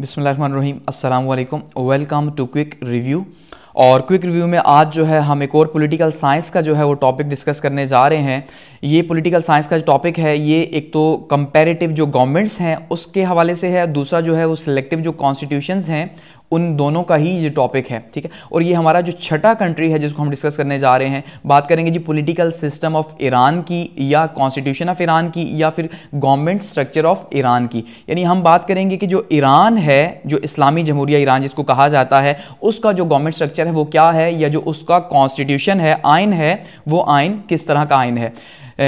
बिसमीम अल्लाम welcome to quick review और क्विक रिव्यू में आज जो है हम एक और पॉलिटिकल साइंस का जो है वो टॉपिक डिस्कस करने जा रहे हैं ये पॉलिटिकल साइंस का जो टॉपिक है ये एक तो कंपैरेटिव जो गवर्नमेंट्स हैं उसके हवाले से है दूसरा जो है वो सिलेक्टिव जो कॉन्स्टिट्यूशंस हैं उन दोनों का ही ये टॉपिक है ठीक है और ये हमारा जो छठा कंट्री है जिसको हम डिस्कस करने जा रहे हैं बात करेंगे जी पॉलिटिकल सिस्टम ऑफ ईरान की या कॉन्स्टिट्यूशन ऑफ ईरान की या फिर गवर्नमेंट स्ट्रक्चर ऑफ ईरान की यानी हम बात करेंगे कि जो ईरान है जो इस्लामी जमहूरिया ईरान जिसको कहा जाता है उसका जो गवर्नमेंट स्ट्रक्चर है वो क्या है या जो उसका कॉन्स्टिट्यूशन है आइन है वो आइन किस तरह का आइन है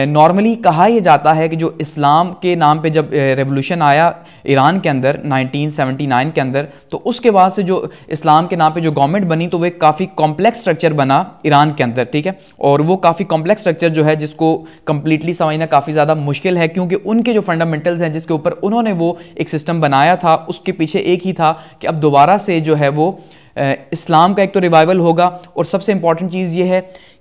नॉर्मली कहा यह जाता है कि जो इस्लाम के नाम पे जब रेवोल्यूशन आया ईरान के अंदर 1979 के अंदर तो उसके बाद से जो इस्लाम के नाम पे जो गवर्नमेंट बनी तो वो एक काफ़ी कॉम्प्लेक्स स्ट्रक्चर बना ईरान के अंदर ठीक है और वो काफ़ी कॉम्प्लेक्स स्ट्रक्चर जो है जिसको कम्प्लीटली समझना काफ़ी ज़्यादा मुश्किल है क्योंकि उनके जो फंडामेंटल्स हैं जिसके ऊपर उन्होंने वो एक सिस्टम बनाया था उसके पीछे एक ही था कि अब दोबारा से जो है वो इस्लाम का एक तो रिवाइवल होगा और सबसे इंपॉर्टेंट चीज़ ये है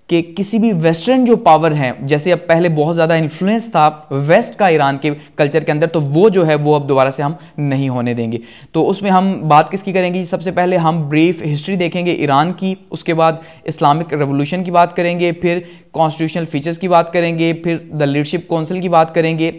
कि किसी भी वेस्टर्न जो पावर हैं जैसे अब पहले बहुत ज़्यादा इन्फ्लुएंस था वेस्ट का ईरान के कल्चर के अंदर तो वो जो है वो अब दोबारा से हम नहीं होने देंगे तो उसमें हम बात किसकी करेंगे सबसे पहले हम ब्रीफ हिस्ट्री देखेंगे ईरान की उसके बाद इस्लामिक रेवोल्यूशन की बात करेंगे फिर कॉन्स्टिट्यूशनल फीचर्स की बात करेंगे फिर द लीडरशिप काउंसिल की बात करेंगे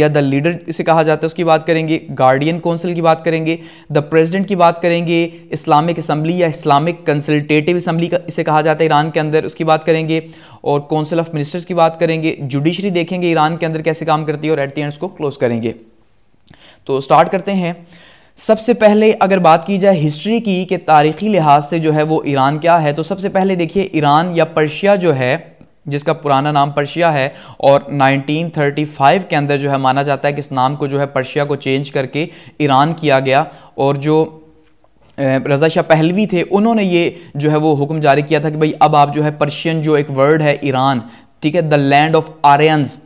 या द लीडर इसे कहा जाता है उसकी बात करेंगे गार्डियन काउंसिल की बात करेंगे द प्रेसिडेंट की बात करेंगे इस्लामिक असम्बली या इस्लामिक कंसल्टेटिव असम्बली का इसे कहा जाता है ईरान के अंदर उसकी बात करेंगे और काउंसिल ऑफ मिनिस्टर्स की बात करेंगे जुडिशरी देखेंगे ईरान के अंदर कैसे काम करती है और एट दी एंड क्लोज करेंगे तो स्टार्ट करते हैं सबसे पहले अगर बात की जाए हिस्ट्री की कि तारीखी लिहाज से जो है वो ईरान क्या है तो सबसे पहले देखिए ईरान या पर्शिया जो है जिसका पुराना नाम पर्शिया है और 1935 के अंदर जो है माना जाता है कि इस नाम को जो है पर्शिया को चेंज करके ईरान किया गया और जो रज़ा शाह पहलवी थे उन्होंने ये जो है वो हुक्म जारी किया था कि भाई अब आप जो है पर्शियन जो एक वर्ड है ईरान ठीक है द लैंड ऑफ आर्यंस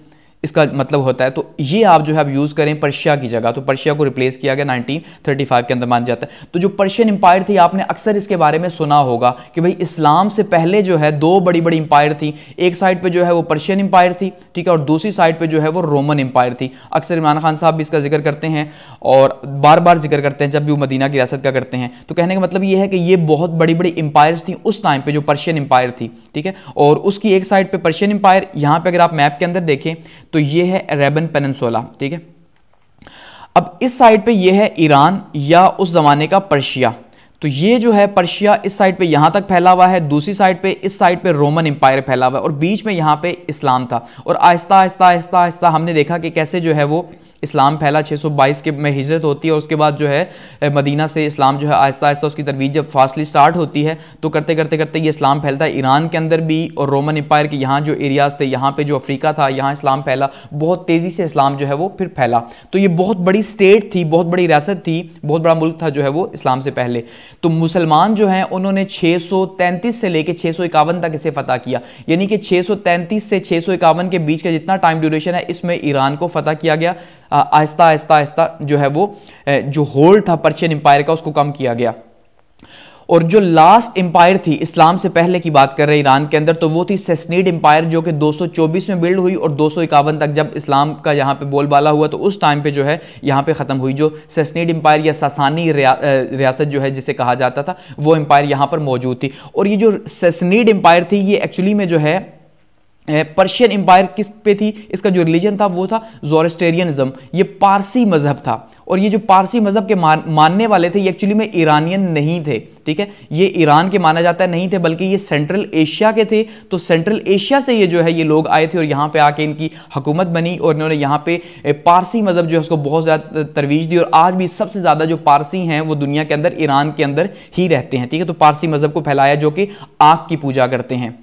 इसका मतलब होता है तो ये आप जो है आप यूज़ करें पर्शिया की जगह तो पर्शिया को रिप्लेस किया गया 1935 के अंदर माना जाता है तो जो पर्शियन एम्पायर थी आपने अक्सर इसके बारे में सुना होगा कि भाई इस्लाम से पहले जो है दो बड़ी बड़ी एम्पायर थी एक साइड पे जो है वो पर्शियन एम्पायर थी ठीक है और दूसरी साइड पर जो है वो रोमन एम्पायर थी अक्सर इमरान खान साहब भी इसका जिक्र करते हैं और बार बार जिक्र करते हैं जब भी वो मदीना की रियासत का करते हैं तो कहने का मतलब ये है कि ये बहुत बड़ी बड़ी एम्पायर्स थी उस टाइम पर जो पर्शियन एम्पायर थी ठीक है और उसकी एक साइड पर पर्शियन एम्पायर यहाँ पर अगर आप मैप के अंदर देखें तो ये है अरेबन पेनसोला ठीक है अब इस साइड पे ये है ईरान या उस ज़माने का पर्शिया तो ये जो है पर्शिया इस साइड पे यहाँ तक फैला हुआ है दूसरी साइड पे इस साइड पे रोमन एम्पायर फैला हुआ है और बीच में यहाँ पे इस्लाम था और आहिस्ता आहिस्ता आहिस्ता आहिस्ता हमने देखा कि कैसे जो है वो इस्लाम फैला 622 के में हिजरत होती है और उसके बाद जो है मदीना से इस्लाम जो है आहिस्ता आहिस्ता उसकी तरवीज जब फास्टली स्टार्ट होती है तो करते करते करते ये इस्लाम फैलता है ईरान के अंदर भी और रोमन एम्पायर के यहाँ जो एरियाज़ थे यहाँ पर जो अफ्रीका था यहाँ इस्लाम फैला बहुत तेज़ी से इस्लाम जो है वो फिर फैला तो ये बहुत बड़ी स्टेट थी बहुत बड़ी रियासत थी बहुत बड़ा मुल्क था जो है वो इस्लाम से पहले तो मुसलमान जो हैं उन्होंने 633 से लेकर छः तक इसे फतह किया यानी कि 633 से छः के बीच का जितना टाइम ड्यूरेशन है इसमें ईरान को फतह किया गया आहिस्ता आहिस्ता आहिस्ता जो है वो जो होल्ड था पर्शियन एम्पायर का उसको कम किया गया और जो लास्ट एम्पायर थी इस्लाम से पहले की बात कर रहे हैं ईरान के अंदर तो वो थी सेसनीड एम्पायर जो कि 224 में बिल्ड हुई और दो तक जब इस्लाम का यहाँ पे बोलबाला हुआ तो उस टाइम पे जो है यहाँ पे ख़त्म हुई जो सेसनीड एम्पायर या सासानी रिया, रियासत जो है जिसे कहा जाता था वो एम्पायर यहाँ पर मौजूद थी और ये जो सेसनीड एम्पायर थी ये एक्चुअली में जो है पर्शियन एम्पायर किस पे थी इसका जो रिलीजन था वो था जोरेस्टेरियनिज्म ये पारसी मजहब था और ये जो पारसी मजहब के मान, मानने वाले थे ये एक्चुअली में ईरानियन नहीं थे ठीक है ये ईरान के माना जाता है नहीं थे बल्कि ये सेंट्रल एशिया के थे तो सेंट्रल एशिया से ये जो है ये लोग आए थे और यहाँ पे आके इनकी हुकूमत बनी और इन्होंने यहाँ पे पारसी मजहब जो है उसको बहुत ज़्यादा तरवीज दी और आज भी सबसे ज़्यादा जो पारसी हैं वो दुनिया के अंदर ईरान के अंदर ही रहते हैं ठीक है तो पारसी मजहब को फैलाया जो कि आग की पूजा करते हैं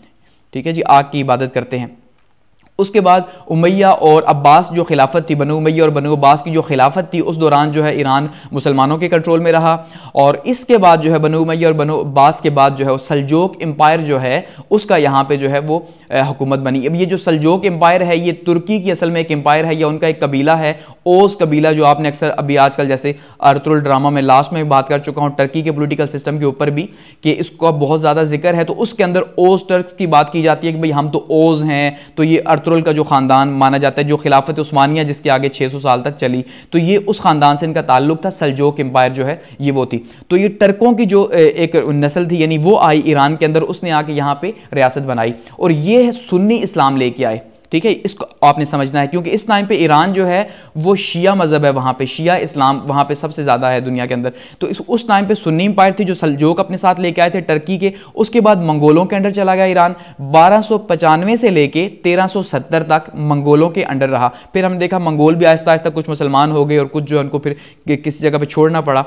ठीक है जी आग की इबादत करते हैं उसके बाद उमैया और अब्बास जो खिलाफत थी बनो उमैया और बनो अब्बास की जो खिलाफत थी उस दौरान जो है ईरान मुसलमानों के कंट्रोल में रहा और इसके बाद जो है बनो उमैया और बनो अब्बास के बाद जो है वो सलजोक एम्पायर जो है उसका यहाँ पे जो है वो हुकूमत बनी अब ये जो सलजोक एम्पायर है ये तुर्की की असल में एक एम्पायर है या उनका एक कबीला है ओस कबीला जो आपने अक्सर अभी आजकल जैसे अर्तुल ड्रामा में लास्ट में बात कर चुका हूँ टर्की के पोलिटिकल सिस्टम के ऊपर भी कि इसको बहुत ज़्यादा जिक्र है तो उसके अंदर ओस टर्क की बात की जाती है कि भाई हम तो ओज हैं तो ये अतरुल का जो ख़ानदान माना जाता है जो खिलाफत उस्मानिया जिसके आगे 600 साल तक चली तो ये उस ख़ानदान से इनका ताल्लुक था सलजोक एम्पायर जो है ये वो थी तो ये टर्कों की जो एक नस्ल थी यानी वो आई ईरान के अंदर उसने आके यहाँ पर रियासत बनाई और ये है सुन्नी इस्लाम लेके आए ठीक है इसको आपने समझना है क्योंकि इस टाइम पे ईरान जो है वो शिया मज़हब है वहाँ पे शिया इस्लाम वहाँ पे सबसे ज़्यादा है दुनिया के अंदर तो इस उस टाइम पे सुन्नी एम्पायर थी जो सलजोक अपने साथ लेके आए थे टर्की के उसके बाद मंगोलों के अंडर चला गया ईरान बारह से लेके तेरह तक मंगोलों के अंडर रहा फिर हमने देखा मंगोल भी आहिस्ता आहिस्ता कुछ मुसलमान हो गए और कुछ जो है उनको फिर किसी जगह पर छोड़ना पड़ा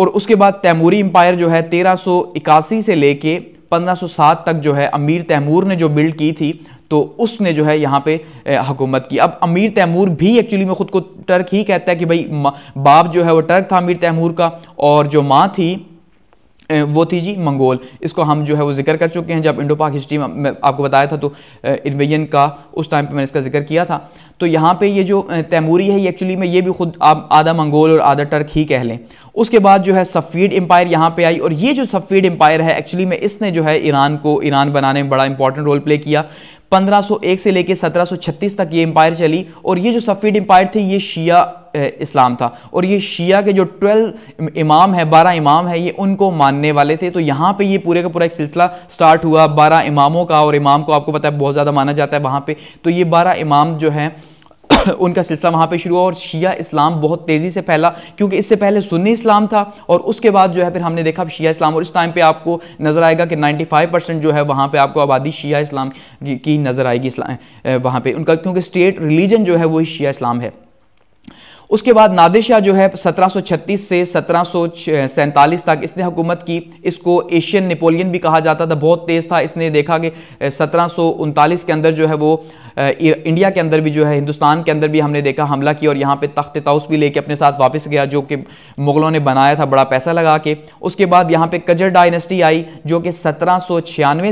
और उसके बाद तैमूरी एम्पायर जो है तेरह से लेके 1507 तक जो है अमीर तैमूर ने जो बिल्ड की थी तो उसने जो है यहाँ पे हुकूमत की अब अमीर तैमूर भी एक्चुअली में ख़ुद को टर्क ही कहता है कि भाई बाप जो है वो टर्क था अमीर तैमूर का और जो माँ थी वो थी जी मंगोल इसको हम जो है वो जिक्र कर चुके हैं जब इंडो पाक हिस्ट्री में आपको बताया था तो इन्वेजन का उस टाइम पे मैंने इसका जिक्र किया था तो यहाँ पे ये जो तैमूरी है ये एक्चुअली में ये भी खुद आप आधा मंगोल और आधा टर्क ही कह लें उसके बाद जो है सफ़ीड एम्पायर यहाँ पे आई और ये जो सफ़ीड एम्पायर है एक्चुअली में इसने जो है ईरान को ईरान बनाने में बड़ा इंपॉर्टेंट रोल प्ले किया 1501 से लेकर 1736 तक ये एम्पायर चली और ये जो सफ़ीड एम्पायर थी ये शिया इस्लाम था और ये शिया के जो ट्वेल्व इमाम है बारह इमाम है ये उनको मानने वाले थे तो यहाँ पे ये पूरे का पूरा एक सिलसिला स्टार्ट हुआ बारह इमामों का और इमाम को आपको पता है बहुत ज़्यादा माना जाता है वहाँ पर तो ये बारह इमाम जो है उनका सिलसिला वहाँ पे शुरू हुआ और शिया इस्लाम बहुत तेज़ी से फैला क्योंकि इससे पहले सुन्नी इस्लाम था और उसके बाद जो है फिर हमने देखा शिया इस्लाम और इस टाइम पे आपको नज़र आएगा कि 95 परसेंट जो है वहाँ पे आपको आबादी शिया इस्लाम की नज़र आएगी इस्लाम वहाँ पे उनका क्योंकि स्टेट रिलीजन जो है वही शिया इस्लाम है उसके बाद नादिर शाह जो है 1736 से सत्रह तक इसने हुकूमत की इसको एशियन नेपोलियन भी कहा जाता था बहुत तेज़ था इसने देखा कि सत्रह के अंदर जो है वो इंडिया के अंदर भी जो है हिंदुस्तान के अंदर भी हमने देखा हमला किया और यहाँ पे तख्त ताउस भी लेके अपने साथ वापस गया जो कि मुग़लों ने बनाया था बड़ा पैसा लगा के उसके बाद यहाँ पे कजर डायनेस्टी आई जो कि सत्रह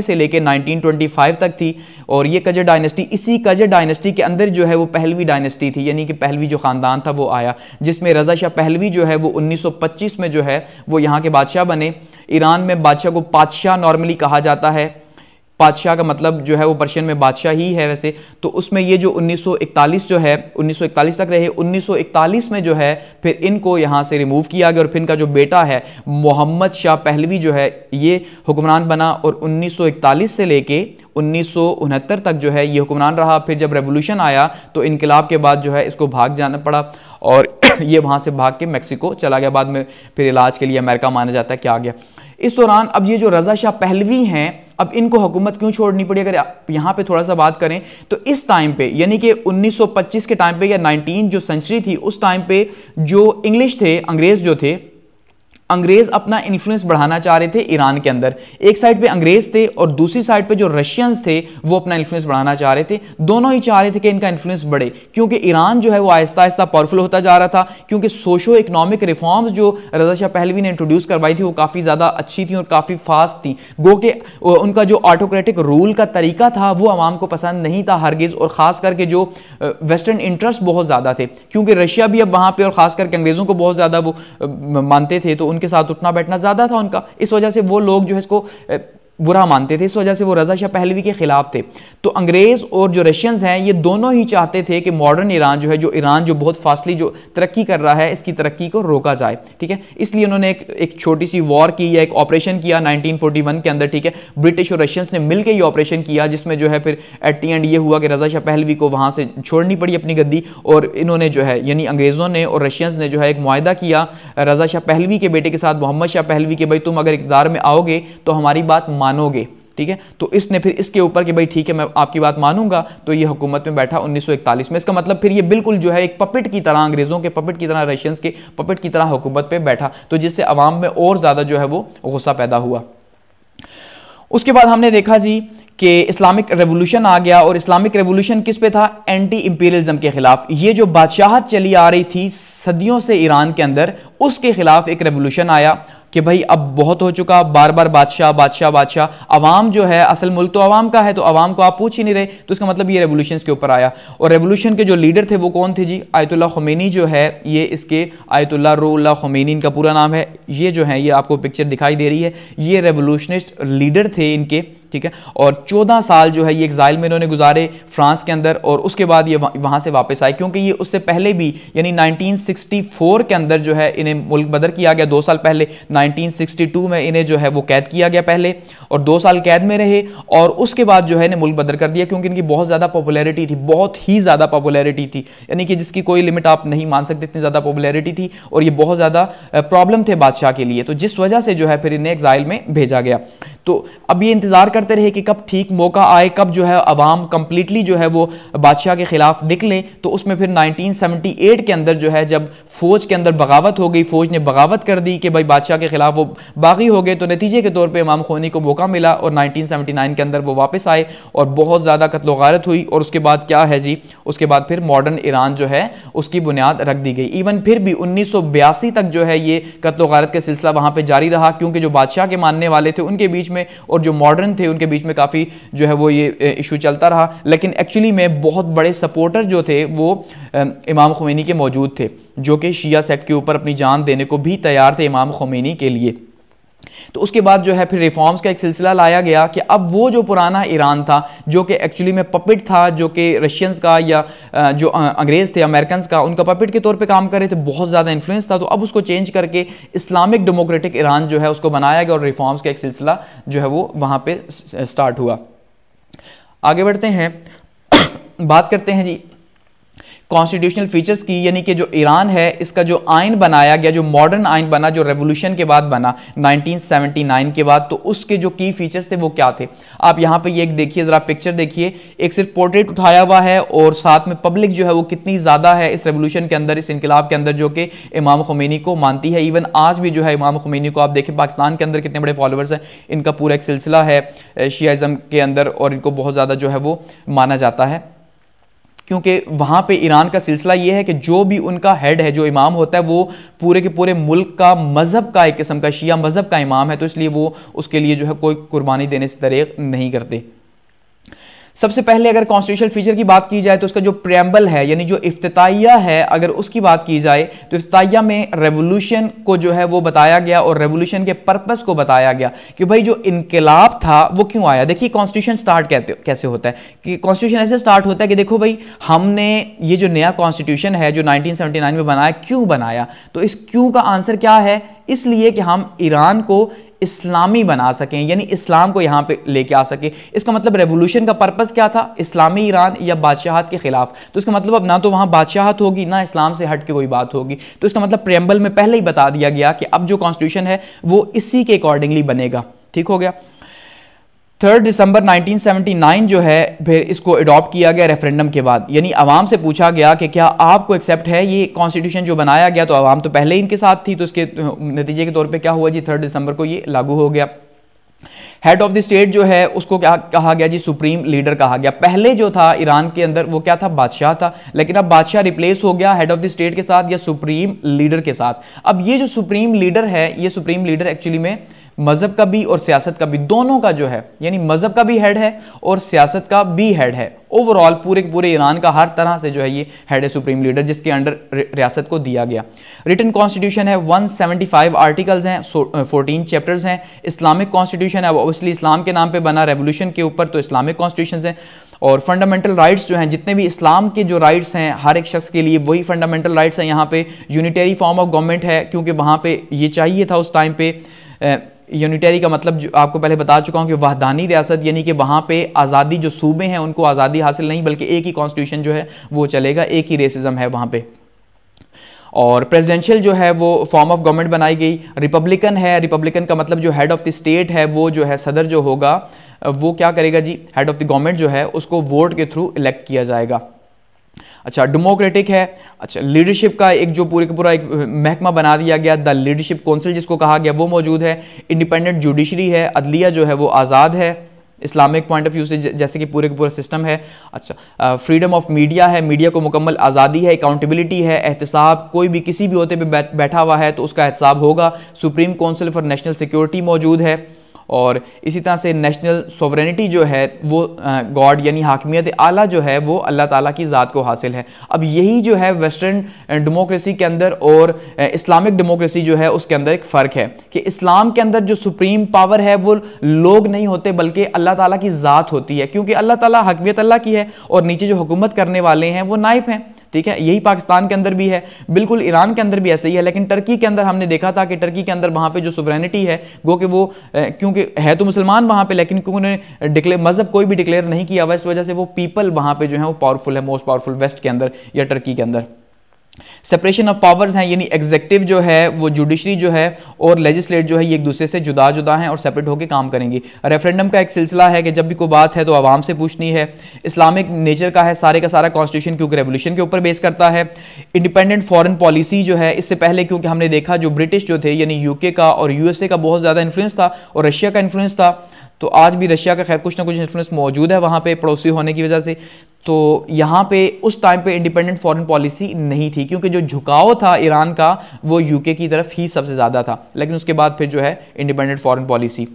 से लेके 1925 तक थी और ये कजर डायनेस्टी इसी कजर डायनेस्टी के अंदर जो है वो पहलवी डायनेस्टी थी यानी कि पहलवी जो ख़ानदान था वो आया जिसमें रजा शाह पहलवी जो है वो 1925 में जो है वो यहाँ के बादशाह बने ईरान में बादशाह को पादशाह नॉर्मली कहा जाता है बादशाह का मतलब जो है वो पर्शियन में बादशाह ही है वैसे तो उसमें ये जो 1941 जो है 1941 तक रहे 1941 में जो है फिर इनको यहाँ से रिमूव किया गया और फिर इनका जो बेटा है मोहम्मद शाह पहलवी जो है ये हुक्मरान बना और 1941 से लेके उन्नीस तक जो है ये हुक्मरान रहा फिर जब रेवोल्यूशन आया तो इनकलाब के बाद जो है इसको भाग जाना पड़ा और ये वहाँ से भाग के मैक्सिको चला गया बाद में फिर इलाज के लिए अमेरिका माना जाता है क्या आ गया इस दौरान अब ये जो रजा शाह पहलवी हैं अब इनको हुकूमत क्यों छोड़नी पड़ी अगर यहाँ पे थोड़ा सा बात करें तो इस टाइम पे यानी कि 1925 के टाइम पे या 19 जो सेंचुरी थी उस टाइम पे जो इंग्लिश थे अंग्रेज़ जो थे अंग्रेज अपना इन्फ्लुएंस बढ़ाना चाह रहे थे ईरान के अंदर एक साइड पे अंग्रेज थे और दूसरी साइड पे जो रशियंस थे वो अपना इन्फ्लुएंस बढ़ाना चाह रहे थे दोनों ही चाह रहे थे कि इनका इन्फ्लुएंस बढ़े क्योंकि ईरान जो है वो आहिस्ता आहिस्ता पावरफुल होता जा रहा था क्योंकि सोशो इकोनॉमिक रिफॉर्म्स जो रजा शाह पहलवी ने इंट्रोड्यूस करवाई थी वो काफ़ी ज़्यादा अच्छी थी और काफ़ी फास्ट थी गो के उनका जो ऑटोक्रेटिक रूल का तरीका था वो आवाम को पसंद नहीं था हरगिज़ और ख़ास करके जो वेस्टर्न इंटरेस्ट बहुत ज़्यादा थे क्योंकि रशिया भी अब वहाँ पर और ख़ास करके अंग्रेज़ों को बहुत ज़्यादा वो मानते थे तो उनके साथ उठना बैठना ज़्यादा था उनका इस वजह से वो लोग जो है इसको बुरा मानते थे इस वजह से वो रजा शाह पहलवी के खिलाफ थे तो अंग्रेज़ और जो रशियंस हैं ये दोनों ही चाहते थे कि मॉडर्न ईरान जो है जो ईरान जो बहुत फासली जो तरक्की कर रहा है इसकी तरक्की को रोका जाए ठीक है इसलिए उन्होंने एक एक छोटी सी वॉर की या एक ऑपरेशन किया 1941 के अंदर ठीक है ब्रिटिश और रशियंस ने मिलकर ये ऑपरेशन किया जिसमें जो है फिर एट दी एंड ये हुआ कि रजा शाह पहलवी को वहाँ से छोड़नी पड़ी अपनी गद्दी और इन्होंने जो है यानी अंग्रेज़ों ने और रशियंस ने जो है एक माहा किया रजा शाह पहलवी के बेटे के साथ मोहम्मद शाह पहलवी के भाई तुम अगर इकदार में आओगे तो हमारी बात मानोगे ठीक है तो इसने फिर इसके ऊपर कि भाई ठीक है मैं आपकी बात मानूंगा तो ये हुकूमत में बैठा 1941 में इसका मतलब फिर ये बिल्कुल जो है एक पपिट की तरह अंग्रेज़ों के पपिट की तरह रशियंस के पपिट की तरह हुकूमत पे बैठा तो जिससे अवाम में और ज़्यादा जो है वो गुस्सा पैदा हुआ उसके बाद हमने देखा जी कि इस्लामिक रेवोल्यूशन आ गया और इस्लामिक रेवोल्यूशन किस पे था एंटी इंपीरियलिज्म के खिलाफ ये जो बादशाहत चली आ रही थी सदियों से ईरान के अंदर उसके खिलाफ एक रेवोल्यूशन आया कि भाई अब बहुत हो चुका बार बार बादशाह बादशाह बादशाह अवाम जो है असल मुल्क तो अवाम का है तो अवाम को आप पूछ ही नहीं रहे तो इसका मतलब ये रेवोल्यूशन के ऊपर आया और रेवोल्यूशन के जो लीडर थे वो कौन थे जी आयतुल्ला खुमेनी जो है ये इसके आयतुल्ला रोल्ला खुमेनी इनका पूरा नाम है ये जो है ये आपको पिक्चर दिखाई दे रही है ये रेवोल्यूशनिस्ट लीडर थे इनके ठीक है और 14 साल जो है ये एग्जाइल में इन्होंने गुजारे फ्रांस के अंदर और उसके बाद ये वहाँ से वापस आए क्योंकि ये उससे पहले भी यानी 1964 के अंदर जो है इन्हें मुल्क बदर किया गया दो साल पहले 1962 में इन्हें जो है वो कैद किया गया पहले और दो साल कैद में रहे और उसके बाद जो है इन्हें मुल्क बदर कर दिया क्योंकि इनकी बहुत ज़्यादा पॉपुलैरिटी थी बहुत ही ज़्यादा पॉपुलैरिटी थी यानी कि जिसकी कोई लिमिट आप नहीं मान सकते इतनी ज़्यादा पॉपुलैरिटी थी और ये बहुत ज़्यादा प्रॉब्लम थे बादशाह के लिए तो जिस वजह से जो है फिर इन्हें एग्जाइल में भेजा गया तो अब ये इंतज़ार करते रहे कि कब ठीक मौका आए कब जो है अवाम कम्प्लीटली जो है वो बादशाह के ख़िलाफ़ निकलें तो उसमें फिर 1978 के अंदर जो है जब फ़ौज के अंदर बगावत हो गई फ़ौज ने बगावत कर दी कि भाई बादशाह के ख़िलाफ़ वो बागी हो गए तो नतीजे के तौर पर इमाम खोनी को मौका मिला और नाइन के अंदर वो वापस आए और बहुत ज़्यादा कत्ल गारत हुई और उसके बाद क्या है जी उसके बाद फिर मॉडर्न ईरान जो है उसकी बुनियाद रख दी गई इवन फिर भी उन्नीस तक जो है ये कत्ल गारत का सिलसिला वहाँ पर जारी रहा क्योंकि जो बादशाह के मानने वाले थे उनके बीच में और जो मॉडर्न थे उनके बीच में काफ़ी जो है वो ये इशू चलता रहा लेकिन एक्चुअली में बहुत बड़े सपोर्टर जो थे वो इमाम खुमैनी के मौजूद थे जो कि शिया सेट के ऊपर अपनी जान देने को भी तैयार थे इमाम खुमैनी के लिए तो उसके बाद जो है फिर रिफॉर्म्स का एक सिलसिला लाया गया कि अब वो जो पुराना ईरान था जो कि एक्चुअली में पपिट था जो कि रशियंस का या जो अंग्रेज़ थे अमेरिकन का उनका पपिट के तौर पर काम कर रहे थे बहुत ज़्यादा इन्फ्लुएंस था तो अब उसको चेंज करके इस्लामिक डेमोक्रेटिक ईरान जो है उसको बनाया गया और रिफॉर्म्स का एक सिलसिला जो है वो वहाँ पर स्टार्ट हुआ आगे बढ़ते हैं बात करते हैं जी कॉन्स्टिट्यूशनल फीचर्स की यानी कि जो ईरान है इसका जो आइन बनाया गया जो मॉडर्न आइन बना जो रेवोल्यूशन के बाद बना 1979 के बाद तो उसके जो की फीचर्स थे वो क्या थे आप यहाँ पे ये एक देखिए ज़रा पिक्चर देखिए एक सिर्फ पोर्ट्रेट उठाया हुआ है और साथ में पब्लिक जो है वो कितनी ज़्यादा है इस रेवोल्यूशन के अंदर इस इनकलाब के अंदर जो कि इमाम खुमैनी को मानती है इवन आज भी जो है इमाम खुमैनी को आप देखें पाकिस्तान के अंदर कितने बड़े फॉलोअर्स हैं इनका पूरा एक सिलसिला है शियाज़म के अंदर और इनको बहुत ज़्यादा जो है वो माना जाता है क्योंकि वहाँ पे ईरान का सिलसिला ये है कि जो भी उनका हेड है जो इमाम होता है वो पूरे के पूरे मुल्क का मज़हब का एक किस्म का शिया मज़हब का इमाम है तो इसलिए वो उसके लिए जो है कोई कुर्बानी देने से तरीक़ नहीं करते सबसे पहले अगर कॉन्स्टिट्यूशन फीचर की बात की जाए तो उसका जो प्रैम्बल है यानी जो इफ्तिया है अगर उसकी बात की जाए तो इफ्तिया में रेवोल्यूशन को जो है वो बताया गया और रेवोल्यूशन के पर्पस को बताया गया कि भाई जो इनकलाब था वो क्यों आया देखिए कॉन्स्टिट्यूशन स्टार्ट कहते कैसे होता है कि कॉन्स्टिट्यूशन ऐसे स्टार्ट होता है कि देखो भाई हमने ये जो नया कॉन्स्टिट्यूशन है जो नाइनटीन में बनाया क्यों बनाया तो इस क्यों का आंसर क्या है इसलिए कि हम ईरान को इस्लामी बना सकें यानी इस्लाम को यहाँ पे लेके आ सके इसका मतलब रेवोल्यूशन का पर्पस क्या था इस्लामी ईरान या बादशाहत के ख़िलाफ़ तो इसका मतलब अब ना तो वहाँ बादशाहत होगी ना इस्लाम से हट के कोई बात होगी तो इसका मतलब प्रेम्बल में पहले ही बता दिया गया कि अब जो कॉन्स्टिट्यूशन है वो इसी के अकॉर्डिंगली बनेगा ठीक हो गया थर्ड दिसंबर 1979 जो है फिर इसको अडॉप्ट किया गया रेफरेंडम के बाद यानी आवाम से पूछा गया कि क्या आपको एक्सेप्ट है ये कॉन्स्टिट्यूशन जो बनाया गया तो आवाम तो पहले ही इनके साथ थी तो इसके नतीजे के तौर पे क्या हुआ जी थर्ड दिसंबर को ये लागू हो गया हेड ऑफ द स्टेट जो है उसको क्या कहा गया जी सुप्रीम लीडर कहा गया पहले जो था ईरान के अंदर वो क्या था बादशाह था लेकिन अब बादशाह रिप्लेस हो गया हेड ऑफ द स्टेट के साथ या सुप्रीम लीडर के साथ अब ये जो सुप्रीम लीडर है ये सुप्रीम लीडर एक्चुअली में मज़हब का भी और सियासत का भी दोनों का जो है यानी मज़हब का भी हेड है और सियासत का भी हेड है ओवरऑल पूरे पूरे ईरान का हर तरह से जो है ये हेड है सुप्रीम लीडर जिसके अंडर रियासत को दिया गया रिटर्न कॉन्स्टिट्यूशन है 175 आर्टिकल्स हैं 14 चैप्टर्स हैं इस्लामिक कॉन्स्टिट्यूशन है ऑब्वियसली इस्लाम के नाम पर बना रेवोल्यूशन के ऊपर तो इस्लामिक कॉन्स्टिट्यूशन हैं और फंडामेंटल राइट्स जो हैं जितने भी इस्लाम के जो राइट्स हैं हर एक शख्स के लिए वही फंडामेंटल राइट्स हैं यहाँ पे यूनिटरी फॉर्म ऑफ गवर्नमेंट है क्योंकि वहाँ पे ये चाहिए था उस टाइम पे यूनिटरी का मतलब जो आपको पहले बता चुका हूँ कि वाहदानी रियासत यानी कि वहाँ पे आज़ादी जो सूबे हैं उनको आज़ादी हासिल नहीं बल्कि एक ही कॉन्स्टिट्यूशन जो है वो चलेगा एक ही रेसिज्म है वहाँ पे और प्रेसिडेंशियल जो है वो फॉर्म ऑफ गवर्नमेंट बनाई गई रिपब्लिकन है रिपब्लिकन का मतलब जो हेड ऑफ़ द स्टेट है वो जो है सदर जो होगा वो क्या करेगा जी हेड ऑफ़ द गवर्नमेंट जो है उसको वोट के थ्रू इलेक्ट किया जाएगा अच्छा डेमोक्रेटिक है अच्छा लीडरशिप का एक जो पूरे का पूरा एक महकमा बना दिया गया द लीडरशिप काउंसिल जिसको कहा गया वो मौजूद है इंडिपेंडेंट जुडिशरी है अदलिया जो है वो आज़ाद है इस्लामिक पॉइंट ऑफ व्यू से जैसे कि पूरे का पूरा सिस्टम है अच्छा फ्रीडम ऑफ मीडिया है मीडिया को मुकम्मल आज़ादी है अकाउंटेबिलिटी है एहतसाब कोई भी किसी भी होते पे बैठा हुआ है तो उसका एहतसाब होगा supreme council for national security मौजूद है और इसी तरह से नेशनल सोवरेनिटी जो है वो गॉड यानी हाकमियत आला जो है वो अल्लाह ताला की ज़ात को हासिल है अब यही जो है वेस्टर्न डेमोक्रेसी के अंदर और इस्लामिक डेमोक्रेसी जो है उसके अंदर एक फ़र्क है कि इस्लाम के अंदर जो सुप्रीम पावर है वो लोग नहीं होते बल्कि अल्लाह ताला की ज़ात होती है क्योंकि अल्लाह ताला हकमियत अल्लाह की है और नीचे जो हुकूमत करने वाले हैं वो नाइफ हैं ठीक है यही पाकिस्तान के अंदर भी है बिल्कुल ईरान के अंदर भी ऐसे ही है लेकिन टर्की के अंदर हमने देखा था कि टर्की के अंदर वहां पे जो सुवरेनिटी है गो कि वो क्योंकि है तो मुसलमान वहां पे लेकिन क्योंकि उन्होंने डिक्लेयर मजहब कोई भी डिक्लेयर नहीं किया हुआ इस वजह से वो पीपल वहां पे जो है वो पावरफुल है मोस्ट पावरफुल वेस्ट के अंदर या टर्की के अंदर सेपरेशन ऑफ पावर्स हैं यानी एग्जेक्टिव जो है वो जुडिशरी जो है और लेजिस्लेट जो है ये एक दूसरे से जुदा जुदा हैं और सेपरेट होकर काम करेंगी रेफरेंडम का एक सिलसिला है कि जब भी कोई बात है तो आवाम से पूछनी है इस्लामिक नेचर का है सारे का सारा कॉन्स्टिट्यूशन क्योंकि रेवोल्यूशन के ऊपर बेस करता है इंडिपेंडेंट फॉरन पॉलिसी जो है इससे पहले क्योंकि हमने देखा जो ब्रिटिश जो थे यानी यूके का और यूएसए का बहुत ज़्यादा इन्फ्लुएंस था और रशिया का इन्फ्लुएंस था तो आज भी रशिया का खैर कुछ ना कुछ इन्फ्लुएंस मौजूद है वहाँ पे पड़ोसी होने की वजह से तो यहाँ पे उस टाइम पे इंडिपेंडेंट फॉरेन पॉलिसी नहीं थी क्योंकि जो झुकाव था ईरान का वो यूके की तरफ ही सबसे ज़्यादा था लेकिन उसके बाद फिर जो है इंडिपेंडेंट फॉरन पॉलिसी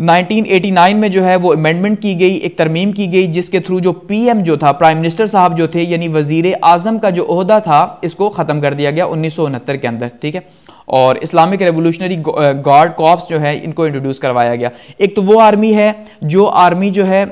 1989 में जो है वो अमेंडमेंट की गई एक तरमीम की गई जिसके थ्रू जो पीएम जो था प्राइम मिनिस्टर साहब जो थे यानी वजीर आजम का जो अहदा था इसको ख़त्म कर दिया गया उन्नीस के अंदर ठीक है और इस्लामिक रेवोल्यूशनरी गार्ड कॉप्स जो है इनको इंट्रोड्यूस करवाया गया एक तो वो आर्मी है जो आर्मी जो है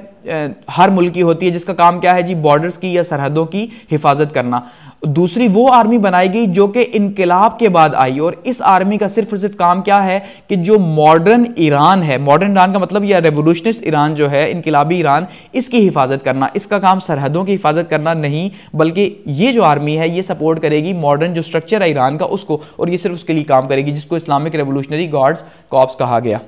हर मुल्क की होती है जिसका काम क्या है जी बॉर्डर्स की या सरहदों की हिफाजत करना दूसरी वो आर्मी बनाई गई जो कि इनकलाब के बाद आई और इस आर्मी का सिर्फ और सिर्फ काम क्या है कि जो मॉडर्न ईरान है मॉडर्न ईरान का मतलब या रेवोल्यूशनिस्ट ईरान जो है इनकलाबी ईरान इसकी हिफाजत करना इसका काम सरहदों की हिफाजत करना नहीं बल्कि ये जो आर्मी है ये सपोर्ट करेगी मॉडर्न जो स्ट्रक्चर है ईरान का उसको और ये सिर्फ उसके लिए काम करेगी जिसको इस्लामिक रेवोल्यूशनरी गॉड्स कॉप्स कहा गया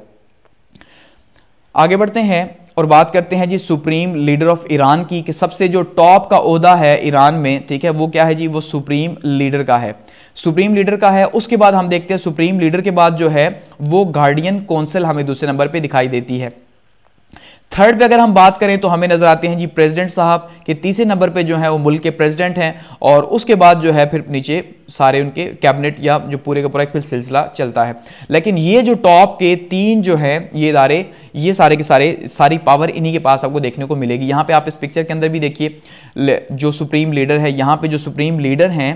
आगे बढ़ते हैं और बात करते हैं जी सुप्रीम लीडर ऑफ ईरान की कि सबसे जो टॉप का अहदा है ईरान में ठीक है वो क्या है जी वो सुप्रीम लीडर का है सुप्रीम लीडर का है उसके बाद हम देखते हैं सुप्रीम लीडर के बाद जो है वो गार्डियन काउंसिल हमें दूसरे नंबर पर दिखाई देती है थर्ड पे अगर हम बात करें तो हमें नजर आते हैं जी प्रेसिडेंट साहब के तीसरे नंबर पे जो है वो मुल्क के प्रेसिडेंट हैं और उसके बाद जो है फिर नीचे सारे उनके कैबिनेट या जो पूरे का पूरा फिर सिलसिला चलता है लेकिन ये जो टॉप के तीन जो है ये इदारे ये सारे के सारे सारी पावर इन्हीं के पास आपको देखने को मिलेगी यहाँ पे आप इस पिक्चर के अंदर भी देखिए जो सुप्रीम लीडर है यहाँ पे जो सुप्रीम लीडर हैं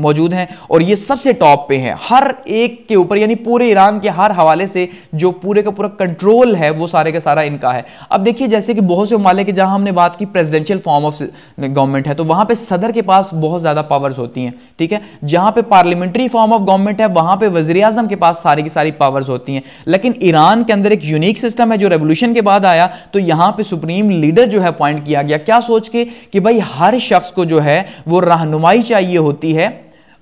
मौजूद हैं और ये सबसे टॉप पे हैं हर एक के ऊपर यानी पूरे ईरान के हर हवाले से जो पूरे का पूरा कंट्रोल है वो सारे का सारा इनका है अब देखिए जैसे कि बहुत से ममालिक जहां हमने बात की प्रेसिडेंशियल फॉर्म ऑफ गवर्नमेंट है तो वहां पे सदर के पास बहुत ज़्यादा पावर्स होती हैं ठीक है जहां पर पार्लियामेंट्री फॉर्म ऑफ गवर्नमेंट है वहां पर वजी अजम के पास सारी की सारी पावर्स होती हैं लेकिन ईरान के अंदर एक यूनिक सिस्टम है जो रेवोल्यूशन के बाद आया तो यहाँ पर सुप्रीम लीडर जो है अपॉइंट किया गया क्या सोच के कि भाई हर शख्स को जो है वो रहनुमाई चाहिए होती है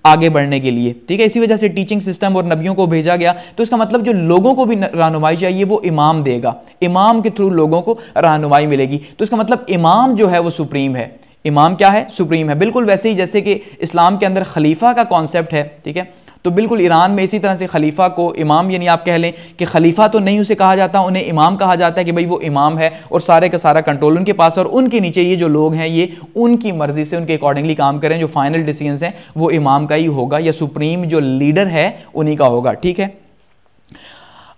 आगे बढ़ने के लिए ठीक है इसी वजह से टीचिंग सिस्टम और नबियों को भेजा गया तो इसका मतलब जो लोगों को भी रहनुमाई चाहिए वो इमाम देगा इमाम के थ्रू लोगों को रहनुमाई मिलेगी तो इसका मतलब इमाम जो है वो सुप्रीम है इमाम क्या है सुप्रीम है बिल्कुल वैसे ही जैसे कि इस्लाम के अंदर खलीफा का कॉन्सेप्ट है ठीक है तो बिल्कुल ईरान में इसी तरह से खलीफा को इमाम यानी आप कह लें कि खलीफा तो नहीं उसे कहा जाता उन्हें इमाम कहा जाता है कि भाई वो इमाम है और सारे का सारा कंट्रोल उनके पास और उनके नीचे ये जो लोग हैं ये उनकी मर्जी से उनके अकॉर्डिंगली काम करें जो फाइनल डिसीजन है वो इमाम का ही होगा या सुप्रीम जो लीडर है उन्हीं का होगा ठीक है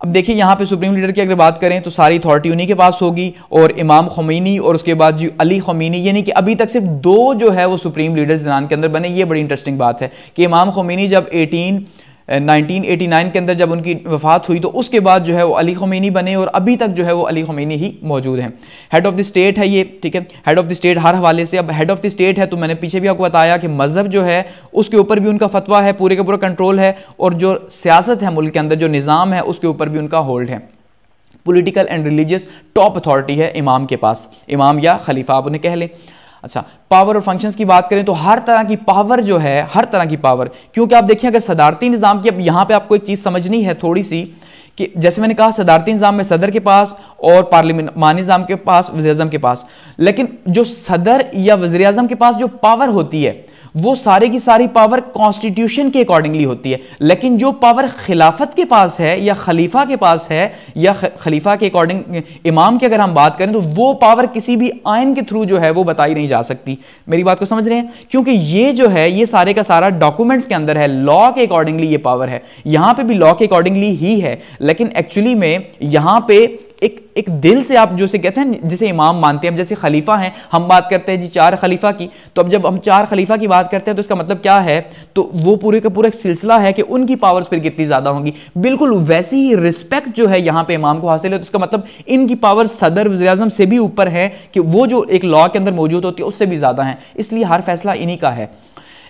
अब देखिए यहाँ पे सुप्रीम लीडर की अगर बात करें तो सारी अथॉरिटी उन्हीं के पास होगी और इमाम खमीनी और उसके बाद जी अली खमीनी यानी कि अभी तक सिर्फ दो जो है वो सुप्रीम लीडर्स ईरान के अंदर बने ये बड़ी इंटरेस्टिंग बात है कि इमाम खमीनी जब एटीन 1989 के अंदर जब उनकी वफात हुई तो उसके बाद जो है वो अली खोमैनी बने और अभी तक जो है वो अली खोमैनी ही मौजूद हैं हेड ऑफ़ द स्टेट है ये ठीक है हेड ऑफ़ द स्टेट हर हवाले से अब हेड ऑफ़ द स्टेट है तो मैंने पीछे भी आपको बताया कि मज़हब जो है उसके ऊपर भी उनका फतवा है पूरे का पूरा कंट्रोल है और जो सियासत है मुल्क के अंदर जो निज़ाम है उसके ऊपर भी उनका होल्ड है political and religious top authority है इमाम के पास इमाम या खलीफा आप उन्हें कह लें अच्छा पावर और फंक्शंस की बात करें तो हर तरह की पावर जो है हर तरह की पावर क्योंकि आप देखिए अगर सदारती निज़ाम की अब यहाँ पे आपको एक चीज़ समझनी है थोड़ी सी कि जैसे मैंने कहा सदारती निज़ाम में सदर के पास और मान निज़ाम के पास वजी के पास लेकिन जो सदर या वजी के पास जो पावर होती है वो सारे की सारी पावर कॉन्स्टिट्यूशन के अकॉर्डिंगली होती है लेकिन जो पावर खिलाफत के पास है या खलीफा के पास है या खलीफा के अकॉर्डिंग इमाम की अगर हम बात करें तो वो पावर किसी भी आयन के थ्रू जो है वो बताई नहीं जा सकती मेरी बात को समझ रहे हैं क्योंकि ये जो है ये सारे का सारा डॉक्यूमेंट्स के अंदर है लॉ के अकॉर्डिंगली ये पावर है यहां पर भी लॉ के अकॉर्डिंगली ही है लेकिन एक्चुअली में यहां पर एक एक दिल से आप जो से कहते हैं जिसे इमाम मानते हैं जैसे खलीफा हैं हम बात करते हैं जी चार खलीफा की तो अब जब हम चार खलीफा की बात करते हैं तो इसका मतलब क्या है तो वो पूरे का पूरा एक सिलसिला है कि उनकी पावर्स फिर कितनी ज़्यादा होंगी बिल्कुल वैसी ही रिस्पेक्ट जो है यहाँ पे इमाम को हासिल है तो इसका मतलब इनकी पावर सदर वजी से भी ऊपर है कि वो जो एक लॉ के अंदर मौजूद होती है उससे भी ज़्यादा है इसलिए हर फैसला इन्हीं का है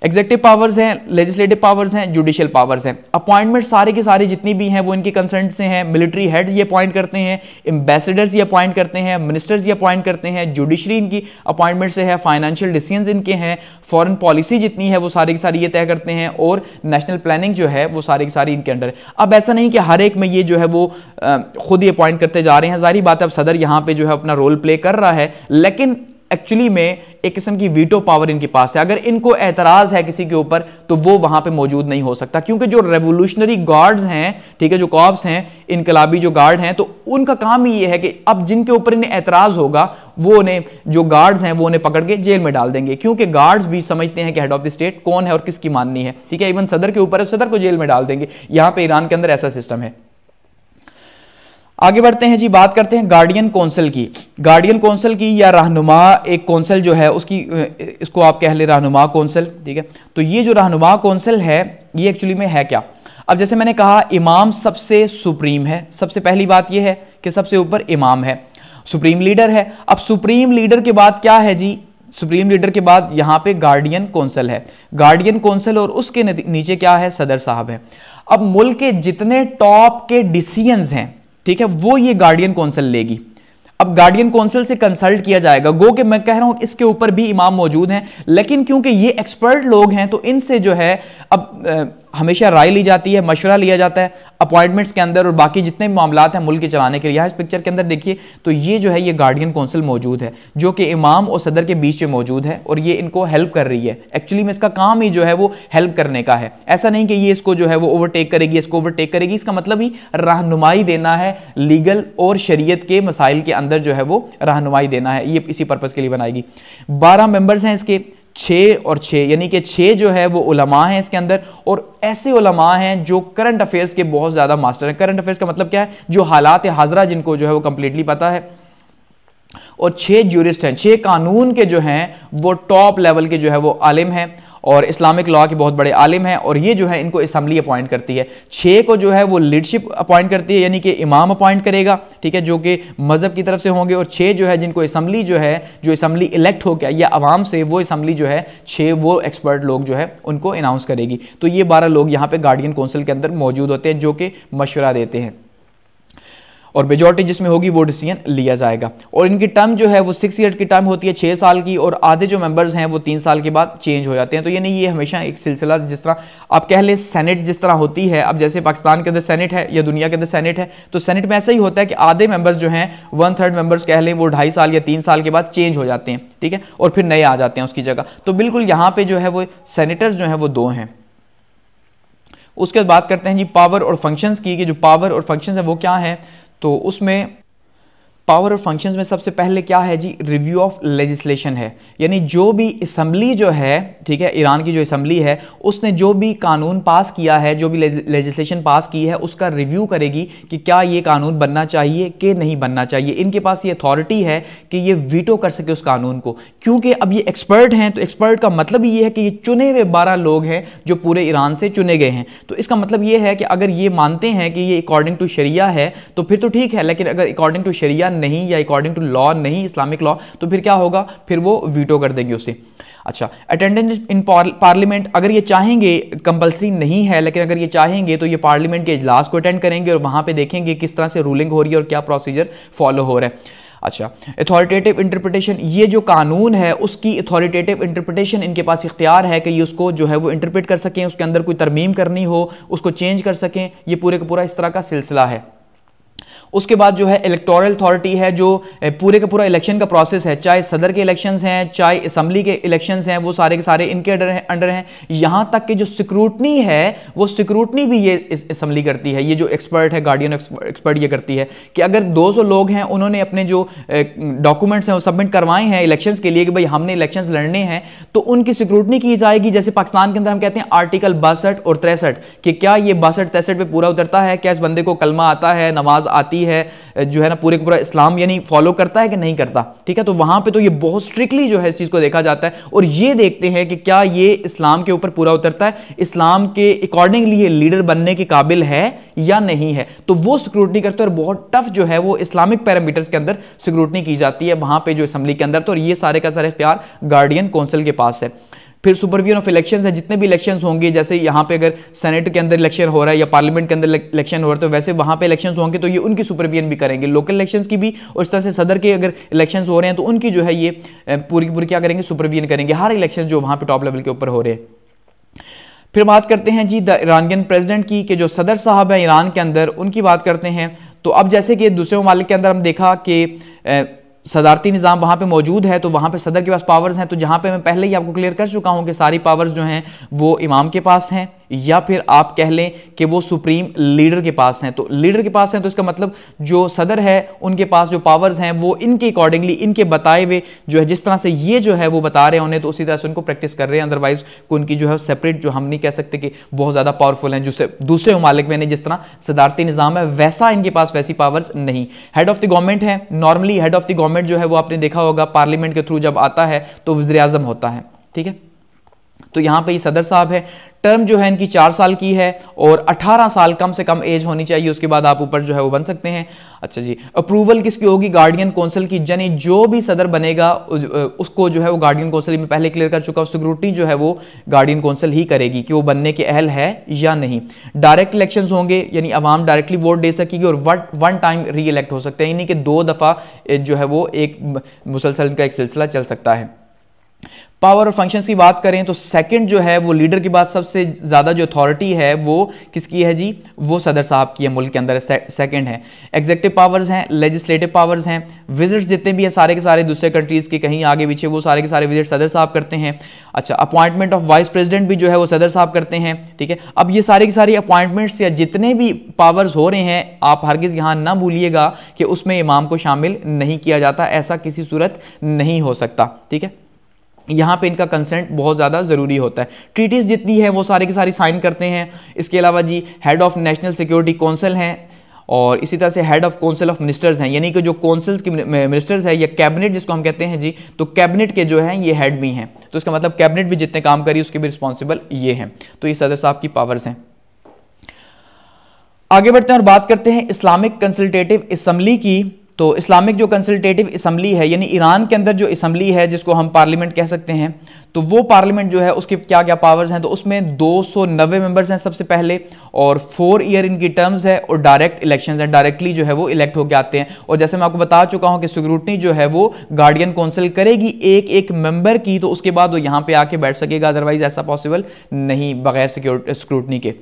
एग्जेक्टिव पावर्स हैं लेजिस्लेटिव पावर्स हैं जुडिशियल पावर्स हैं अपॉइंटमेंट सारे के सारे जितनी भी हैं वो इनके कंसर्न से हैं मिलिट्री हेड ये अपॉइंट करते हैं एम्बेसडर्स ये अपॉइंट करते हैं मिनिस्टर्स ये अपॉइंट करते हैं जुडिशरी इनकी अपॉइंटमेंट से है फाइनेंशियल डिसीजन इनके हैं फॉरन पॉलिसी जितनी है वो सारे के सारे ये तय करते हैं और नेशनल प्लानिंग जो है वो सारे के सारी इनके अंडर है अब ऐसा नहीं कि हर एक में ये जो है वो खुद ही अपॉइंट करते जा रहे हैं जारी बात है अब सदर यहाँ पर जो है अपना रोल प्ले कर रहा है लेकिन एक्चुअली में एक किस्म की वीटो पावर इनके पास है अगर इनको एतराज है किसी के ऊपर तो वो वहां पे मौजूद नहीं हो सकता क्योंकि जो रेवोल्यूशनरी गार्ड्स हैं ठीक है जो कॉप्स हैं इनकलाबी जो गार्ड हैं तो उनका काम ही ये है कि अब जिनके ऊपर इन्हें एतराज होगा वो उन्हें जो गार्ड्स हैं वो उन्हें पकड़ के जेल में डाल देंगे क्योंकि गार्ड्स भी समझते हैं कि हेड ऑफ द स्टेट कौन है और किसकी माननी है ठीक है इवन सदर के ऊपर है सदर को जेल में डाल देंगे यहां पर ईरान के अंदर ऐसा सिस्टम है आगे बढ़ते हैं जी बात करते हैं गार्डियन कौंसिल की गार्डियन कौंसिल की या रहनुमा एक कौंसिल जो है उसकी इसको आप कह लें रहनुमा कौंसिल ठीक है तो ये जो रहनुमा कौंसिल है ये एक्चुअली में है क्या अब जैसे मैंने कहा इमाम सबसे सुप्रीम है सबसे पहली बात यह है कि सबसे ऊपर इमाम है सुप्रीम लीडर है अब सुप्रीम लीडर के बाद क्या है जी सुप्रीम लीडर के बाद यहाँ पे गार्डियन कौंसिल है गार्डियन कौंसिल और उसके नीचे क्या है सदर साहब है अब मुल्क के जितने टॉप के डिसीजंस हैं ठीक है वो ये गार्डियन कौंसिल लेगी अब गार्डियन काउंसिल से कंसल्ट किया जाएगा गो के मैं कह रहा हूं इसके ऊपर भी इमाम मौजूद हैं लेकिन क्योंकि ये एक्सपर्ट लोग हैं तो इनसे जो है अब हमेशा राय ली जाती है मशवरा लिया जाता है अपॉइंटमेंट्स के अंदर और बाकी जितने भी मामला हैं मुल्क के चलाने के लिए इस पिक्चर के अंदर देखिए तो ये जो है ये गार्डियन काउंसिल मौजूद है जो कि इमाम और सदर के बीच में मौजूद है और ये इनको हेल्प कर रही है एक्चुअली में इसका काम ही जो है वो हेल्प करने का है ऐसा नहीं कि ये इसको जो है वो ओवरटेक करेगी इसको ओवरटेक करेगी इसका मतलब ही रहनुमाई देना है लीगल और शरीय के मसाइल के अंदर जो है वो रहनुमाई देना है ये इसी पर्पज़ के लिए बनाएगी बारह मेम्बर्स हैं इसके छः और छः यानी कि छः जो है वो उलमा हैं इसके अंदर और ऐसे उलमा हैं जो करंट अफेयर्स के बहुत ज़्यादा मास्टर हैं करंट अफेयर्स का मतलब क्या है जो हालात हाजरा जिनको जो है वो कम्प्लीटली पता है और छः ज्यूरिस्ट हैं छः कानून के जो हैं वो टॉप लेवल के जो है वो आलिम हैं और इस्लामिक लॉ के बहुत बड़े आलिम हैं और ये जो है इनको इसम्बली अपॉइंट करती है छः को जो है वो लीडरशिप अपॉइंट करती है यानी कि इमाम अपॉइंट करेगा ठीक है जो कि मज़हब की तरफ से होंगे और छः जो है जिनको इसम्बली जो है जो इसम्बली इलेक्ट हो गया या आवाम से वो इसम्बली जो है छः वो एक्सपर्ट लोग जो है उनको अनाउंस करेगी तो ये बारह लोग यहाँ पर गार्डियन काउंसिल के अंदर मौजूद होते हैं जो कि मशवरा देते हैं और मेजोरिटी जिसमें होगी वो डिसीजन लिया जाएगा और इनकी टर्म जो है वो सिक्स ईयर की टर्म होती है छः साल की और आधे जो मेंबर्स हैं वो तीन साल के बाद चेंज हो जाते हैं तो ये नहीं ये हमेशा एक सिलसिला जिस तरह आप कह लें सेनेट जिस तरह होती है अब जैसे पाकिस्तान के अंदर सेनेट है या दुनिया के अंदर सेनेट है तो सेनेट में ऐसा ही होता है कि आधे मेंबर्स जो हैं वन थर्ड मेंबर्स कह लें वो ढाई साल या तीन साल के बाद चेंज हो जाते हैं ठीक है और फिर नए आ जाते हैं उसकी जगह तो बिल्कुल यहाँ पर जो है वो सेनेटर्स जो है वो दो हैं उसके बाद बात करते हैं जी पावर और फंक्शंस की कि जो पावर और फंक्शंस है वो क्या है तो उसमें पावर और फंक्शंस में सबसे पहले क्या है जी रिव्यू ऑफ लेजिस्लेशन है यानी जो भी इसम्बली जो है ठीक है ईरान की जो इसम्बली है उसने जो भी कानून पास किया है जो भी लेजिस्लेशन पास की है उसका रिव्यू करेगी कि क्या ये कानून बनना चाहिए कि नहीं बनना चाहिए इनके पास ये अथॉरिटी है कि ये वीटो कर सके उस कानून को क्योंकि अब ये एक्सपर्ट हैं तो एक्सपर्ट का मतलब ये है कि ये चुने हुए बारह लोग हैं जो पूरे ईरान से चुने गए हैं तो इसका मतलब ये है कि अगर ये मानते हैं कि ये अकॉर्डिंग टू शरिया है तो फिर तो ठीक है लेकिन अगर अकॉर्डिंग टू शरिया नहीं या अकॉर्डिंग टू लॉ नहीं इस्लामिक लॉ तो फिर क्या होगा फिर वो वीटो कर देंगे उसे अच्छा अटेंडेंस इन पार्लियामेंट अगर ये चाहेंगे कंपलसरी नहीं है लेकिन अगर ये चाहेंगे तो ये पार्लियामेंट के इजलास को अटेंड करेंगे और वहाँ पे देखेंगे किस तरह से रूलिंग हो रही है और क्या प्रोसीजर फॉलो हो रहा है अच्छा अथॉरिटेटिव इंटरप्रिटेशन ये जो कानून है उसकी अथॉरिटेटिव इंटरप्रिटेशन इनके पास इख्तियार है कि ये उसको जो है वो इंटरप्रेट कर सकें उसके अंदर कोई तरमीम करनी हो उसको चेंज कर सकें ये पूरे का पूरा इस तरह का सिलसिला है उसके बाद जो है इलेक्टोरल अथॉरिटी है जो पूरे का पूरा इलेक्शन का प्रोसेस है चाहे सदर के इलेक्शंस हैं चाहे असम्बली के इलेक्शंस हैं वो सारे के सारे इनके अंडर हैं अंडर हैं यहाँ तक कि जो सिक्रूटनी है वो सिक्रूटनी भी ये असम्बली करती है ये जो एक्सपर्ट है गार्डियन एक्सपर्ट ये करती है कि अगर 200 लोग हैं उन्होंने अपने जो डॉक्यूमेंट्स हैं वो सबमिट करवाए हैं इलेक्शन के लिए कि भाई हमने इलेक्शन लड़ने हैं तो उनकी सिक्रूटनी की जाएगी जैसे पाकिस्तान के अंदर हम कहते हैं आर्टिकल बासठ और तिरसठ कि क्या ये बासठ तिरसठ पर पूरा उतरता है क्या इस बंदे को कलमा आता है नमाज आती ही है जो है ना पूरे पूरा इस्लाम यानी फॉलो करता है कि नहीं करता ठीक है तो वहां पे तो ये बहुत स्ट्रिक्टली जो है इस चीज़ को देखा जाता है और ये देखते हैं कि क्या ये इस्लाम के ऊपर पूरा उतरता है इस्लाम के अकॉर्डिंगली ये लीडर बनने के काबिल है या नहीं है तो वो सिक्योरिटी करते हैं और बहुत टफ जो है वो इस्लामिक पैरामीटर्स के अंदर सिक्योरिटी की जाती है वहां पर जो असम्बली के अंदर तो और ये सारे का सारे प्यार गार्डियन काउंसिल के पास है फिर सुपरव्यून ऑफ इलेक्शन है जितने भी इलेक्शन होंगे जैसे यहाँ पे अगर सेनेट के अंदर इलेक्शन हो रहा है या पार्लियामेंट के अंदर इलेक्शन हो रहा है तो वैसे वहाँ पे इलेक्शन होंगे तो ये उनकी सुपरव्यून भी करेंगे लोकल इलेक्शन की भी और इस तरह से सदर के अगर इलेक्शन हो रहे हैं तो उनकी जो है ये पूरी पूरी क्या करेंगे सुपरव्यून करेंगे हर इलेक्शन जो वहाँ पर टॉप लेवल के ऊपर हो रहे हैं फिर बात करते हैं जी द ईरानियन प्रेसिडेंट की कि जो सदर साहब हैं ईरान के अंदर उनकी बात करते हैं तो अब जैसे कि दूसरे ममालिक के अंदर हम देखा कि सदारती निज़ाम वहाँ पे मौजूद है तो वहाँ पे सदर के पास पावर्स हैं तो जहाँ पे मैं पहले ही आपको क्लियर कर चुका हूँ कि सारी पावर्स जो हैं वो इमाम के पास हैं या फिर आप कह लें कि वो सुप्रीम लीडर के पास हैं तो लीडर के पास हैं तो इसका मतलब जो सदर है उनके पास जो पावर्स हैं वो इनके अकॉर्डिंगली इनके बताए हुए जो है जिस तरह से ये जो है वो बता रहे हैं उन्हें तो उसी तरह से उनको प्रैक्टिस कर रहे हैं अदरवाइज को उनकी जो है सेपरेट जो हम नहीं कह सकते कि बहुत ज़्यादा पावरफुल हैं जिससे दूसरे ममालिक में जिस तरह सदारती निज़ाम है वैसा इनके पास वैसी पावर्स नहीं हेड ऑफ द गवर्नमेंट है normally head of the government government जो है वो आपने देखा होगा पार्लियामेंट के थ्रू जब आता है तो वजे होता है ठीक है तो यहाँ पे ये सदर साहब है टर्म जो है इनकी चार साल की है और 18 साल कम से कम एज होनी चाहिए उसके बाद आप ऊपर जो है वो बन सकते हैं अच्छा जी अप्रूवल किसकी होगी गार्डियन काउंसिल की यानी जो भी सदर बनेगा उसको जो है वो गार्डियन काउंसिल में पहले क्लियर कर चुका हूँ सिक्योरिटी जो है वो गार्डियन काउंसिल ही करेगी कि वो बनने के अहल है या नहीं डायरेक्ट इलेक्शन होंगे यानी आवाम डायरेक्टली वोट दे सकेगी और वन टाइम री इलेक्ट हो सकते हैं यानी कि दो दफ़ा जो है वो एक मुसलसल का एक सिलसिला चल सकता है पावर और फंक्शंस की बात करें तो सेकंड जो है वो लीडर के बाद सबसे ज़्यादा जो अथॉरिटी है वो किसकी है जी वो सदर साहब की है मुल्क के अंदर सेकंड है एग्जेक्टिव पावर्स हैं लेजिस्लेटिव पावर्स हैं विजिट्स जितने भी हैं सारे के सारे दूसरे कंट्रीज़ के कहीं आगे पीछे वो सारे के सारे विजिट सदर साहब करते हैं अच्छा अपॉइंटमेंट ऑफ वाइस प्रेजिडेंट भी जो है वो सदर साहब करते हैं ठीक है अब ये सारे के सारे अपॉइंटमेंट्स या जितने भी पावर्स हो रहे हैं आप हरगिज़ यहाँ ना भूलिएगा कि उसमें इमाम को शामिल नहीं किया जाता ऐसा किसी सूरत नहीं हो सकता ठीक है यहाँ पे इनका कंसेंट बहुत ज़्यादा ज़रूरी होता है ट्रीटीज़ जितनी है वो सारे की सारी साइन करते हैं इसके अलावा जी head of national security council हैं और इसी तरह से head of council of ministers हैं यानी कि जो काउंसिल्स के मिनिस्टर्स है या कैबिनेट जिसको हम कहते हैं जी तो कैबिनेट के जो हैं ये हेड भी हैं तो इसका मतलब कैबिनेट भी जितने काम करी उसके भी रिस्पॉन्सिबल ये हैं तो ये सदर साहब की पावर्स हैं आगे बढ़ते हैं और बात करते हैं इस्लामिक कंसल्टेटिव असम्बली की तो इस्लामिक जो कंसल्टेटिव इसम्बली है यानी ईरान के अंदर जो इसम्बली है जिसको हम पार्लियामेंट कह सकते हैं तो वो पार्लियामेंट जो है उसके क्या क्या पावर्स हैं तो उसमें दो सौ नब्बे हैं सबसे पहले और फोर ईयर इनकी टर्म्स है और डायरेक्ट इलेक्शंस हैं डायरेक्टली जो है वो इलेक्ट होकर आते हैं और जैसे मैं आपको बता चुका हूँ कि सिक्योरिटी जो है वो गार्डियन काउंसिल करेगी एक एक मेंबर की तो उसके बाद वो यहाँ पर आके बैठ सकेगा अदरवाइज ऐसा पॉसिबल नहीं बगैर सिक्योरिटी स्क्रूटनी के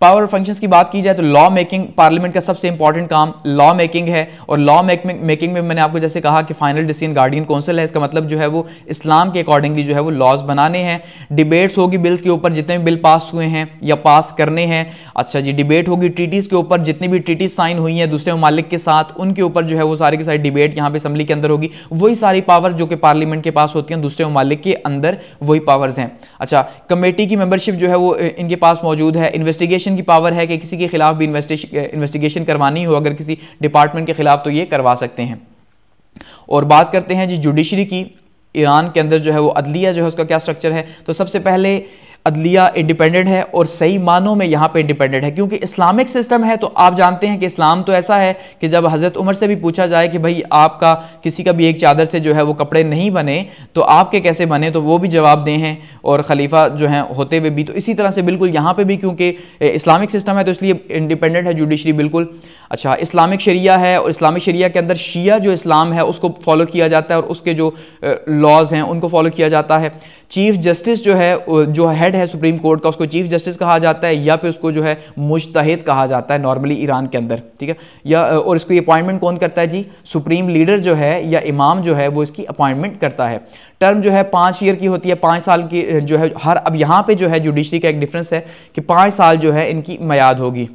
पावर फंक्शंस की बात की जाए तो लॉ मेकिंग पार्लियामेंट का सबसे इंपॉर्टेंट काम लॉ मेकिंग है और लॉ मेकिंग में मैंने आपको जैसे कहा कि फाइनल डिसीजन गार्डियन काउंसिल है इसका मतलब जो है वो इस्लाम के अकॉर्डिंगली जो है वो लॉज बनाने हैं डिबेट्स होगी बिल्स के ऊपर जितने भी बिल पास हुए हैं या पास करने हैं अच्छा जी डिबेट होगी ट्रीटीज़ के ऊपर जितनी भी ट्रीटीज साइन हुई हैं दूसरे ममालिक के साथ उनके ऊपर जो है वो सारी की सारी डिबेट यहाँ पर असम्बली के अंदर होगी वही सारी पावर जो कि पार्लियामेंट के पास होती हैं दूसरे ममालिक के अंदर वही पावर्स हैं अच्छा कमेटी की मेम्बरशिप जो है वो इनके पास मौजूद है इन्वेस्टिगेशन इन्वेस्टिगेशन की पावर है कि किसी के खिलाफ भी इन्वेस्टिगेशन करवानी हो अगर किसी डिपार्टमेंट के खिलाफ तो ये करवा सकते हैं और बात करते हैं जी जुडिशरी की ईरान के अंदर जो है वो अदलिया जो है उसका क्या स्ट्रक्चर है तो सबसे पहले अदलिया इंडिपेंडेंट है और सही मानों में यहाँ पे इंडिपेंडेंट है क्योंकि इस्लामिक सिस्टम है तो आप जानते हैं कि इस्लाम तो ऐसा है कि जब हज़रत उमर से भी पूछा जाए कि भाई आपका किसी का भी एक चादर से जो है वो कपड़े नहीं बने तो आपके कैसे बने तो वो भी जवाब दें हैं और खलीफा जो है होते हुए भी तो इसी तरह से बिल्कुल यहाँ पर भी क्योंकि इस्लामिक सिस्टम है तो इसलिए इंडिपेंडेंट है जुडिशरी बिल्कुल अच्छा इस्लामिक शरिया है और इस्लामिक शरिया के अंदर शिया जो इस्लाम है उसको फॉलो किया जाता है और उसके जो लॉज हैं उनको फॉलो किया जाता है चीफ जस्टिस जो है जो हेड है सुप्रीम कोर्ट का उसको चीफ जस्टिस कहा जाता है या फिर उसको जो है मुश्तहिद कहा जाता है नॉर्मली ईरान के अंदर ठीक है या और इसको अपॉइंटमेंट कौन करता है जी सुप्रीम लीडर जो है या इमाम जो है वो इसकी अपॉइंटमेंट करता है टर्म जो है पाँच ईयर की होती है पाँच साल की जो है हर अब यहाँ पर जो है जुडिशरी का एक डिफ्रेंस है कि पाँच साल जो है इनकी मैयाद होगी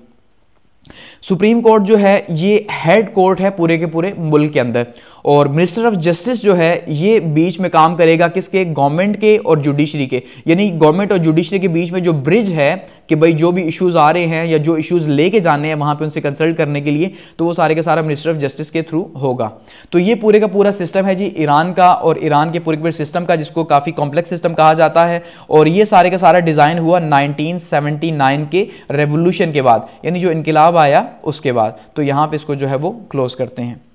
सुप्रीम कोर्ट जो है ये हेड कोर्ट है पूरे के पूरे मुल्क के अंदर और मिनिस्टर ऑफ जस्टिस जो है ये बीच में काम करेगा किसके गवर्नमेंट के और जुडिशरी के यानी गवर्नमेंट और जुडिशरी के बीच में जो ब्रिज है कि भाई जो भी इश्यूज आ रहे हैं या जो इश्यूज लेके जाने हैं वहां पे उनसे कंसल्ट करने के लिए तो वो सारे का सारा मिनिस्टर ऑफ जस्टिस के थ्रू होगा तो ये पूरे का पूरा सिस्टम है जी ईरान का और ईरान के पूरे पूरे सिस्टम का जिसको काफ़ी कॉम्प्लेक्स सिस्टम कहा जाता है और ये सारे का सारा डिज़ाइन हुआ नाइनटीन के रेवोल्यूशन के बाद यानी जो इनकलाब आया उसके बाद तो यहाँ पे इसको जो है वो क्लोज करते हैं